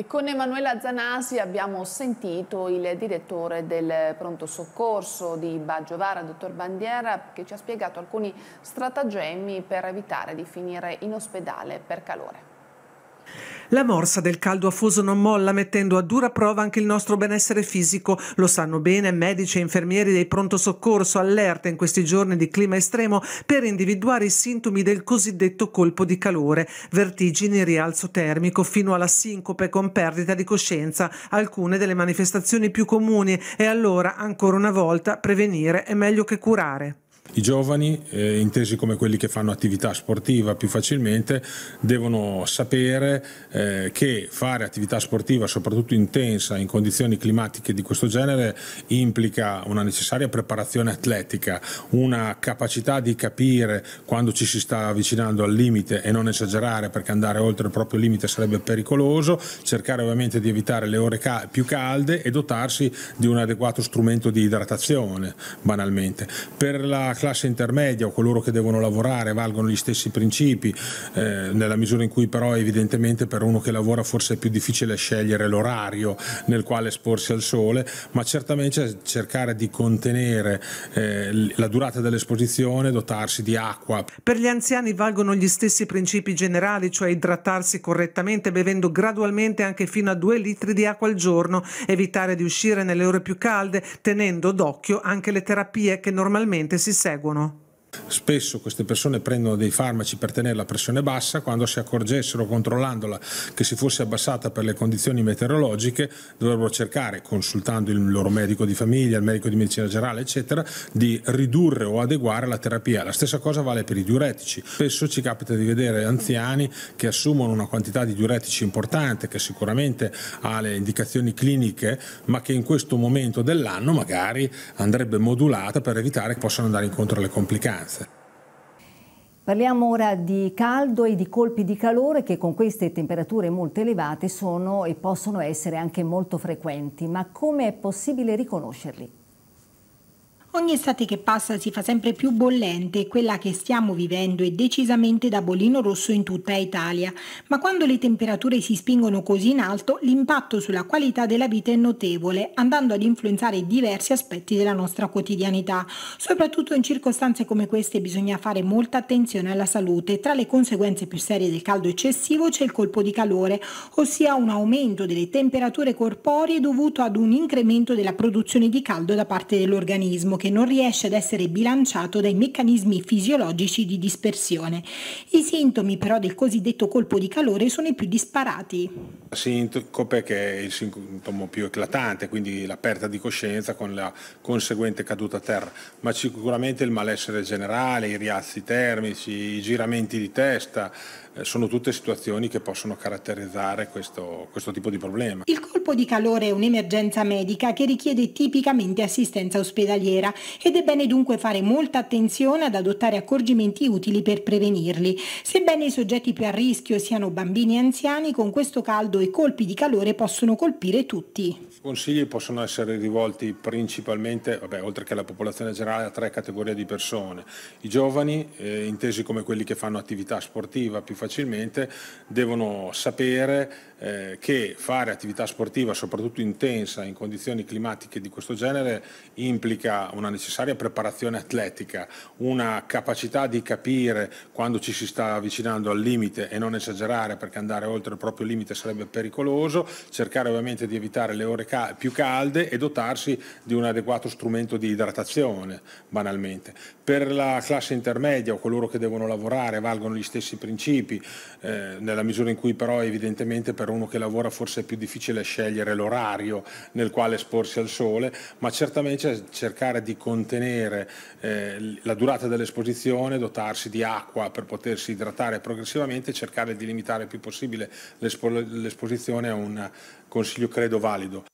E con Emanuela Zanasi abbiamo sentito il direttore del pronto soccorso di Baggiovara, dottor Bandiera, che ci ha spiegato alcuni stratagemmi per evitare di finire in ospedale per calore. La morsa del caldo afoso non molla, mettendo a dura prova anche il nostro benessere fisico. Lo sanno bene medici e infermieri dei pronto soccorso, allerta in questi giorni di clima estremo per individuare i sintomi del cosiddetto colpo di calore, vertigini, rialzo termico, fino alla sincope con perdita di coscienza, alcune delle manifestazioni più comuni. E allora, ancora una volta, prevenire è meglio che curare. I giovani, eh, intesi come quelli che fanno attività sportiva più facilmente, devono sapere eh, che fare attività sportiva, soprattutto intensa, in condizioni climatiche di questo genere, implica una necessaria preparazione atletica, una capacità di capire quando ci si sta avvicinando al limite e non esagerare perché andare oltre il proprio limite sarebbe pericoloso, cercare ovviamente di evitare le ore ca più calde e dotarsi di un adeguato strumento di idratazione, banalmente. Per la classe intermedia o coloro che devono lavorare valgono gli stessi principi, eh, nella misura in cui però evidentemente per uno che lavora forse è più difficile scegliere l'orario nel quale esporsi al sole, ma certamente cercare di contenere eh, la durata dell'esposizione, dotarsi di acqua. Per gli anziani valgono gli stessi principi generali, cioè idratarsi correttamente bevendo gradualmente anche fino a 2 litri di acqua al giorno, evitare di uscire nelle ore più calde, tenendo d'occhio anche le terapie che normalmente si seguono seguono. Spesso queste persone prendono dei farmaci per tenere la pressione bassa, quando si accorgessero controllandola che si fosse abbassata per le condizioni meteorologiche, dovrebbero cercare, consultando il loro medico di famiglia, il medico di medicina generale, eccetera, di ridurre o adeguare la terapia. La stessa cosa vale per i diuretici. Spesso ci capita di vedere anziani che assumono una quantità di diuretici importante, che sicuramente ha le indicazioni cliniche, ma che in questo momento dell'anno magari andrebbe modulata per evitare che possano andare incontro alle complicanze vicinanza. Parliamo ora di caldo e di colpi di calore che con queste temperature molto elevate sono e possono essere anche molto frequenti, ma come è possibile riconoscerli? Ogni estate che passa si fa sempre più bollente e quella che stiamo vivendo è decisamente da bollino rosso in tutta Italia, ma quando le temperature si spingono così in alto l'impatto sulla qualità della vita è notevole, andando ad influenzare diversi aspetti della nostra quotidianità. Soprattutto in circostanze come queste bisogna fare molta attenzione alla salute. Tra le conseguenze più serie del caldo eccessivo c'è il colpo di calore, ossia un aumento delle temperature corporee dovuto ad un incremento della produzione di caldo da parte dell'organismo che che non riesce ad essere bilanciato dai meccanismi fisiologici di dispersione. I sintomi però del cosiddetto colpo di calore sono i più disparati. Sincope che è il sintomo più eclatante, quindi la perda di coscienza con la conseguente caduta a terra, ma sicuramente il malessere generale, i rialzi termici, i giramenti di testa, eh, sono tutte situazioni che possono caratterizzare questo, questo tipo di problema. Il colpo di calore è un'emergenza medica che richiede tipicamente assistenza ospedaliera ed è bene dunque fare molta attenzione ad adottare accorgimenti utili per prevenirli. Sebbene i soggetti più a rischio siano bambini e anziani, con questo caldo i colpi di calore possono colpire tutti. I consigli possono essere rivolti principalmente, vabbè, oltre che alla popolazione generale, a tre categorie di persone. I giovani, eh, intesi come quelli che fanno attività sportiva più facilmente, facilmente, devono sapere eh, che fare attività sportiva, soprattutto intensa, in condizioni climatiche di questo genere, implica una necessaria preparazione atletica, una capacità di capire quando ci si sta avvicinando al limite e non esagerare perché andare oltre il proprio limite sarebbe pericoloso, cercare ovviamente di evitare le ore cal più calde e dotarsi di un adeguato strumento di idratazione, banalmente. Per la classe intermedia o coloro che devono lavorare valgono gli stessi principi, eh, nella misura in cui però evidentemente per uno che lavora forse è più difficile scegliere l'orario nel quale esporsi al sole, ma certamente cercare di contenere eh, la durata dell'esposizione, dotarsi di acqua per potersi idratare progressivamente e cercare di limitare il più possibile l'espo- l'esposizione è un consiglio credo valido.